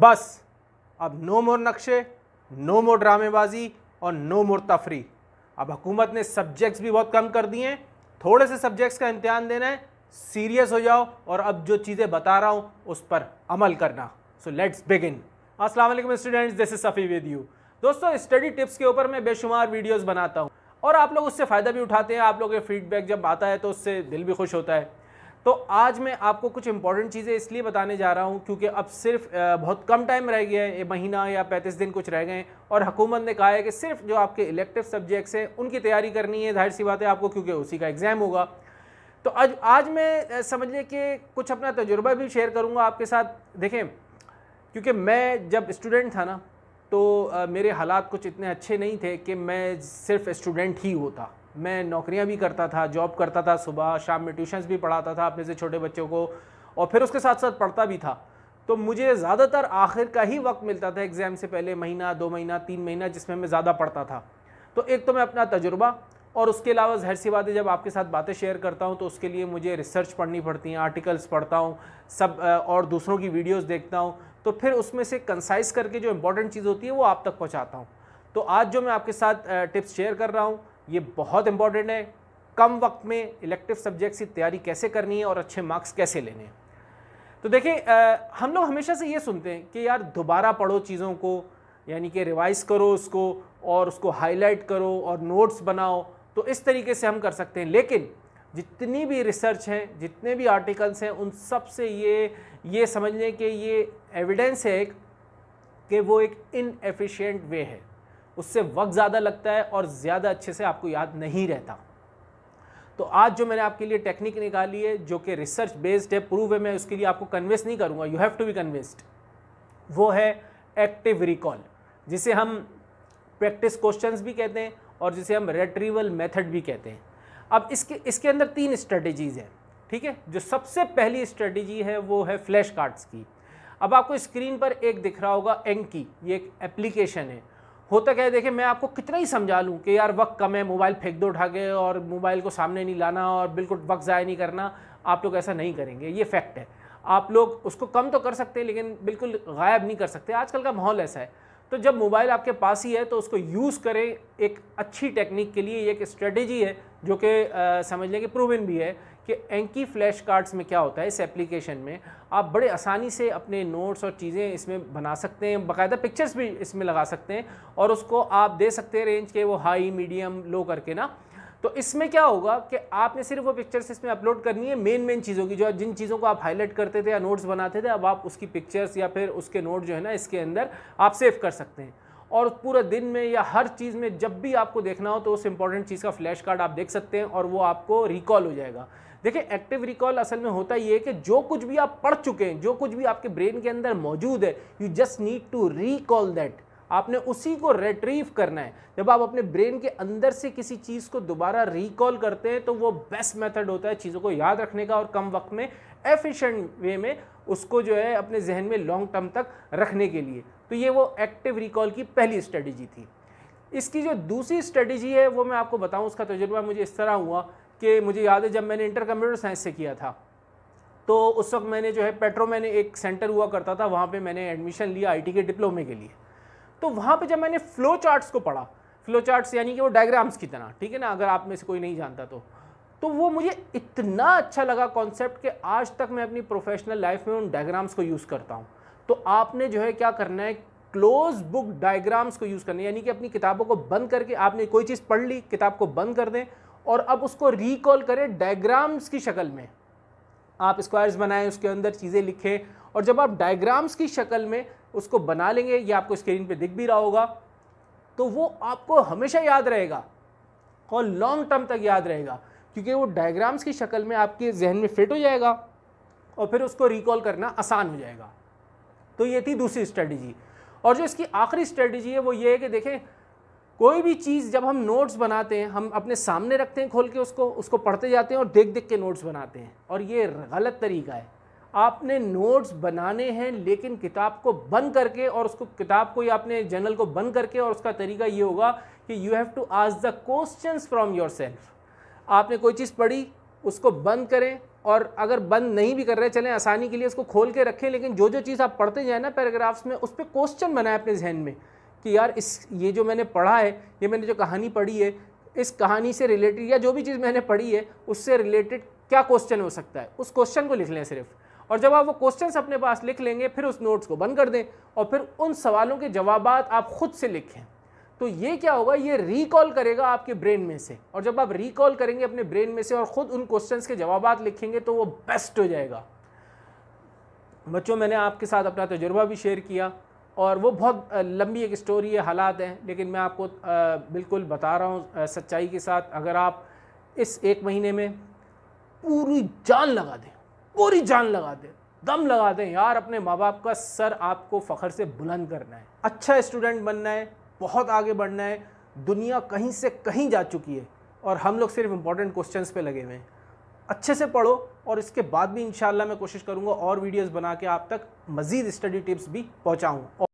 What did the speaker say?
बस अब नो मोर नक्शे नो मोर ड्रामेबाजी और नो मोर तफरी अब हुकूमत ने सब्जेक्ट्स भी बहुत कम कर दिए हैं थोड़े से सब्जेक्ट्स का इम्तहान देना है सीरियस हो जाओ और अब जो चीज़ें बता रहा हूँ उस पर अमल करना सो लेट्स बिगिन अस्सलाम वालेकुम students this is Safi with you दोस्तों स्टडी टिप्स के ऊपर मैं बेशुमार वीडियोस बनाता हूँ और आप लोग उससे फ़ायदा भी उठाते हैं आप लोग के फीडबैक जब आता है तो उससे दिल भी खुश होता है तो आज मैं आपको कुछ इंपॉर्टेंट चीज़ें इसलिए बताने जा रहा हूँ क्योंकि अब सिर्फ बहुत कम टाइम रह गया है महीना या पैंतीस दिन कुछ रह गए हैं और हुकूमत ने कहा है कि सिर्फ जो आपके इलेक्टिव सब्जेक्ट्स हैं उनकी तैयारी करनी है जाहिर सी बात है आपको क्योंकि उसी का एग्ज़ाम होगा तो आज आज मैं समझ लें कि कुछ अपना तजुर्बा भी शेयर करूँगा आपके साथ देखें क्योंकि मैं जब स्टूडेंट था ना तो मेरे हालात कुछ इतने अच्छे नहीं थे कि मैं सिर्फ स्टूडेंट ही होता मैं नौकरियां भी करता था जॉब करता था सुबह शाम में ट्यूशन्स भी पढ़ाता था अपने से छोटे बच्चों को और फिर उसके साथ साथ पढ़ता भी था तो मुझे ज़्यादातर आखिर का ही वक्त मिलता था एग्ज़ाम से पहले महीना दो महीना तीन महीना जिसमें मैं ज़्यादा पढ़ता था तो एक तो मैं अपना तजुर्बा और उसके अलावा जहर सी बात है जब आपके साथ बातें शेयर करता हूँ तो उसके लिए मुझे रिसर्च पढ़नी पड़ती हैं आर्टिकल्स पढ़ता हूँ सब और दूसरों की वीडियोस देखता हूँ तो फिर उसमें से कंसाइज करके जो इंपॉर्टेंट चीज़ होती है वो आप तक पहुँचाता हूँ तो आज जो मैं आपके साथ टिप्स शेयर कर रहा हूँ ये बहुत इंपॉर्टेंट है कम वक्त में इलेक्टिव सब्जेक्ट्स की तैयारी कैसे करनी है और अच्छे मार्क्स कैसे लेने हैं तो देखिए हम लोग हमेशा से ये सुनते हैं कि यार दोबारा पढ़ो चीज़ों को यानी कि रिवाइज करो उसको और उसको हाईलाइट करो और नोट्स बनाओ तो इस तरीके से हम कर सकते हैं लेकिन जितनी भी रिसर्च है जितने भी आर्टिकल्स हैं उन सब से ये ये समझ लें कि ये एविडेंस है एक कि वो एक इनएफिशिएंट वे है उससे वक्त ज़्यादा लगता है और ज़्यादा अच्छे से आपको याद नहीं रहता तो आज जो मैंने आपके लिए टेक्निक निकाली है जो कि रिसर्च बेस्ड है प्रूव है मैं उसके लिए आपको कन्विंस नहीं करूँगा you have to be convinced वो है एक्टिव रिकॉल जिसे हम प्रैक्टिस क्वेश्चन भी कहते हैं और जिसे हम रेट्रीवल मेथड भी कहते हैं अब इसके इसके अंदर तीन स्ट्रेटजीज़ हैं ठीक है जो सबसे पहली स्ट्रेटजी है वो है फ्लैश कार्ड्स की अब आपको स्क्रीन पर एक दिख रहा होगा एंकी ये एक एप्लीकेशन है होता क्या है देखिए मैं आपको कितना ही समझा लूँ कि यार वक्त कम है मोबाइल फेंक दो उठा के और मोबाइल को सामने नहीं लाना और बिल्कुल वक्त ज़ाया नहीं करना आप लोग ऐसा नहीं करेंगे ये फैक्ट है आप लोग उसको कम तो कर सकते हैं लेकिन बिल्कुल गायब नहीं कर सकते आजकल का माहौल ऐसा है तो जब मोबाइल आपके पास ही है तो उसको यूज़ करें एक अच्छी टेक्निक के लिए एक स्ट्रेटेजी है जो कि समझ लें कि प्रूवन भी है कि एंकी फ्लैश कार्ड्स में क्या होता है इस एप्लीकेशन में आप बड़े आसानी से अपने नोट्स और चीज़ें इसमें बना सकते हैं बाकायदा पिक्चर्स भी इसमें लगा सकते हैं और उसको आप दे सकते हैं रेंज के वो हाई मीडियम लो करके ना तो इसमें क्या होगा कि आपने सिर्फ वो पिक्चर्स इसमें अपलोड करनी है मेन मेन चीज़ों की जो जिन चीज़ों को आप हाईलाइट करते थे या नोट्स बनाते थे अब आप उसकी पिक्चर्स या फिर उसके नोट जो है ना इसके अंदर आप सेव कर सकते हैं और पूरा दिन में या हर चीज़ में जब भी आपको देखना हो तो उस इंपॉर्टेंट चीज़ का फ्लैश कार्ड आप देख सकते हैं और वो आपको रिकॉल हो जाएगा देखिए एक्टिव रिकॉल असल में होता ये है कि जो कुछ भी आप पढ़ चुके हैं जो कुछ भी आपके ब्रेन के अंदर मौजूद है you just need to recall that आपने उसी को रिट्रीव करना है जब आप अपने ब्रेन के अंदर से किसी चीज़ को दोबारा रिकॉल करते हैं तो वो बेस्ट मेथड होता है चीज़ों को याद रखने का और कम वक्त में एफिशिएंट वे में उसको जो है अपने जहन में लॉन्ग टर्म तक रखने के लिए तो ये वो एक्टिव रिकॉल की पहली स्ट्रेटजी थी इसकी जो दूसरी स्ट्रेटजी है वो मैं आपको बताऊँ उसका तजुर्बा मुझे इस तरह हुआ कि मुझे याद है जब मैंने इंटर कंप्यूटर साइंस से किया था तो उस वक्त मैंने जो है पेट्रो मैंने एक सेंटर हुआ करता था वहाँ पे मैंने एडमिशन लिया आईटी के डिप्लोमे के लिए तो वहाँ पे जब मैंने फ्लो चार्ट्स को पढ़ा फ्लो चार्ट्स यानी कि वो डायग्राम्स की तरह ठीक है ना अगर आप में से कोई नहीं जानता तो तो वो मुझे इतना अच्छा लगा कॉन्सेप्ट कि आज तक मैं अपनी प्रोफेशनल लाइफ में उन डायग्राम्स को यूज़ करता हूँ तो आपने जो है क्या करना है क्लोज बुक डायग्राम्स को यूज़ करना है यानी कि अपनी किताबों को बंद करके आपने कोई चीज़ पढ़ ली किताब को बंद कर दें और अब उसको रिकॉल करें डायग्राम्स की शक्ल में आप स्क्वायर्स बनाएं उसके अंदर चीज़ें लिखें और जब आप डायग्राम्स की शक्ल में उसको बना लेंगे ये आपको स्क्रीन पे दिख भी रहा होगा तो वो आपको हमेशा याद रहेगा और लॉन्ग टर्म तक याद रहेगा क्योंकि वो डायग्राम्स की शक्ल में आपके जहन में फिट हो जाएगा और फिर उसको रिकॉल करना आसान हो जाएगा तो ये थी दूसरी स्ट्रेटजी और जो इसकी आखिरी स्ट्रेटजी है वो ये है कि देखें कोई भी चीज़ जब हम नोट्स बनाते हैं हम अपने सामने रखते हैं खोल के उसको उसको पढ़ते जाते हैं और देख देख के नोट्स बनाते हैं और ये गलत तरीका है आपने नोट्स बनाने हैं लेकिन किताब को बंद करके और उसको किताब को या अपने जर्नल को बंद करके और उसका तरीका ये होगा कि you have to ask the question from yourself आपने कोई चीज़ पढ़ी उसको बंद करें और अगर बंद नहीं भी कर रहे चलें आसानी के लिए उसको खोल के रखें लेकिन जो जो चीज़ आप पढ़ते जाए ना पैराग्राफ्स में उस पर क्वेश्चन बनाए अपने जहन में कि यार इस ये जो मैंने पढ़ा है ये मैंने जो कहानी पढ़ी है इस कहानी से रिलेटेड या जो भी चीज़ मैंने पढ़ी है उससे रिलेटेड क्या क्वेश्चन हो सकता है उस क्वेश्चन को लिख लें सिर्फ और जब आप वो क्वेश्चन अपने पास लिख लेंगे फिर उस नोट्स को बंद कर दें और फिर उन सवालों के जवाब आप खुद से लिखें तो ये क्या होगा ये रिकॉल करेगा आपके ब्रेन में से और जब आप रिकॉल करेंगे अपने ब्रेन में से और ख़ुद उन क्वेश्चंस के जवाब लिखेंगे तो वो बेस्ट हो जाएगा बच्चों मैंने आपके साथ अपना तजुर्बा भी शेयर किया और वो बहुत लंबी एक स्टोरी है हालात हैं लेकिन मैं आपको बिल्कुल बता रहा हूँ सच्चाई के साथ अगर आप इस एक महीने में पूरी जान लगा दें पूरी जान लगा दें दम लगा दें यार अपने माँ बाप का सर आपको फ़ख्र से बुलंद करना है अच्छा स्टूडेंट बनना है बहुत आगे बढ़ना है दुनिया कहीं से कहीं जा चुकी है और हम लोग सिर्फ इंपॉर्टेंट क्वेश्चन पर लगे हुए हैं अच्छे से पढ़ो और इसके बाद भी इन मैं कोशिश करूँगा और वीडियोज़ बना के आप तक मज़ीद स्टडी टिप्स भी पहुँचाऊँ